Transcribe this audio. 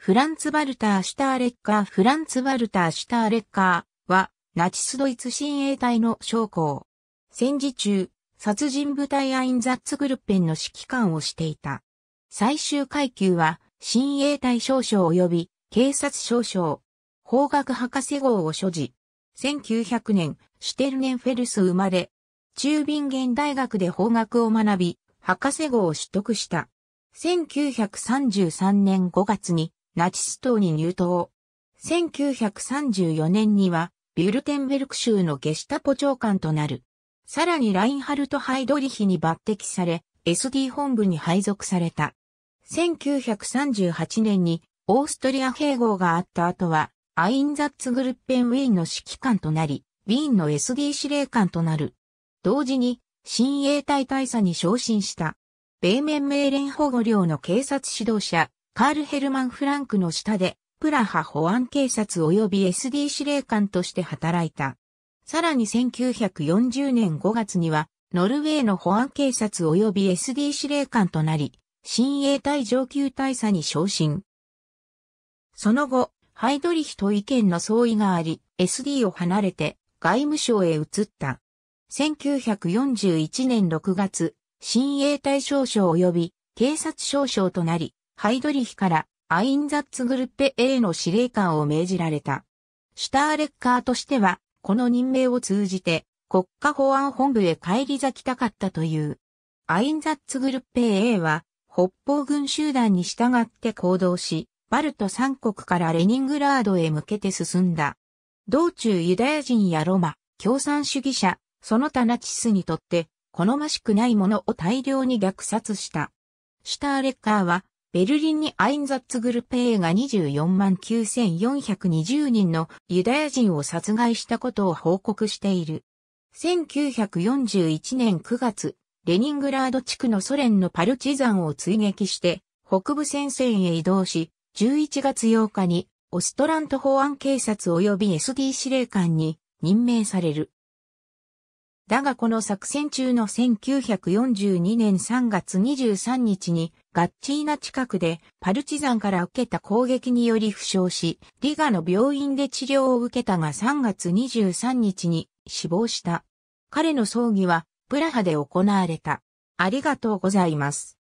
フランツ・バルター・シュターレッカーフランツ・バルター・シュターレッカーは、ナチスドイツ親衛隊の将校。戦時中、殺人部隊アインザッツグルッペンの指揮官をしていた。最終階級は、親衛隊少将及び、警察少将。法学博士号を所持。1900年、シュテルネンフェルス生まれ。中瓶現大学で法学を学び、博士号を取得した。1933年5月にナチス党に入党。1934年には、ビュルテンベルク州のゲシタポ長官となる。さらにラインハルト・ハイドリヒに抜擢され、SD 本部に配属された。1938年にオーストリア併合があった後は、アインザッツグルッペンウィーンの指揮官となり、ウィーンの SD 司令官となる。同時に、新衛隊大佐に昇進した。米面命令保護領の警察指導者、カール・ヘルマン・フランクの下で、プラハ保安警察及び SD 司令官として働いた。さらに1940年5月には、ノルウェーの保安警察及び SD 司令官となり、新衛隊上級大佐に昇進。その後、ハイドリヒと意見の相違があり、SD を離れて外務省へ移った。1941年6月、新衛隊少将及び警察少将となり、ハイドリヒからアインザッツグルッペ A の司令官を命じられた。シュターレッカーとしては、この任命を通じて国家保安本部へ帰り咲きたかったという。アインザッツグルッペ A は、北方軍集団に従って行動し、バルト三国からレニングラードへ向けて進んだ。道中ユダヤ人やロマ、共産主義者、その他ナチスにとって、好ましくないものを大量に虐殺した。シュターレッカーは、ベルリンにアインザッツグルペーが24万9420人のユダヤ人を殺害したことを報告している。1941年9月、レニングラード地区のソ連のパルチザンを追撃して北部戦線へ移動し、11月8日にオストラント保安警察及び SD 司令官に任命される。だがこの作戦中の1942年3月23日にガッチーナ近くでパルチザンから受けた攻撃により負傷し、リガの病院で治療を受けたが3月23日に死亡した。彼の葬儀はプラハで行われた。ありがとうございます。